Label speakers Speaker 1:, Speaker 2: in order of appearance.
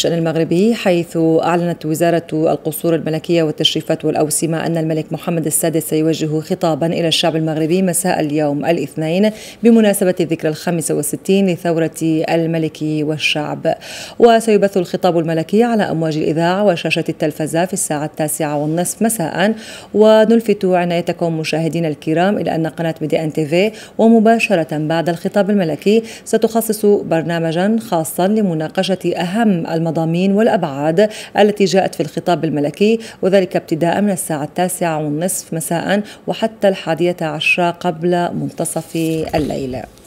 Speaker 1: الشأن المغربي حيث أعلنت وزارة القصور الملكية والتشريفات والأوسمة أن الملك محمد السادس سيوجه خطابا إلى الشعب المغربي مساء اليوم الاثنين بمناسبة الذكرى الخامسة والستين لثورة الملك والشعب وسيبث الخطاب الملكي على أمواج الإذاعة وشاشة التلفزة في الساعة التاسعة والنصف مساء ونلفت عنايتكم مشاهدينا الكرام إلى أن قناة ميدي أن تيفي ومباشرة بعد الخطاب الملكي ستخصص برنامجا خاصا لمناقشة أهم المض... المضامين والأبعاد التي جاءت في الخطاب الملكي وذلك ابتداء من الساعة التاسعة والنصف مساء وحتى الحادية عشرة قبل منتصف الليل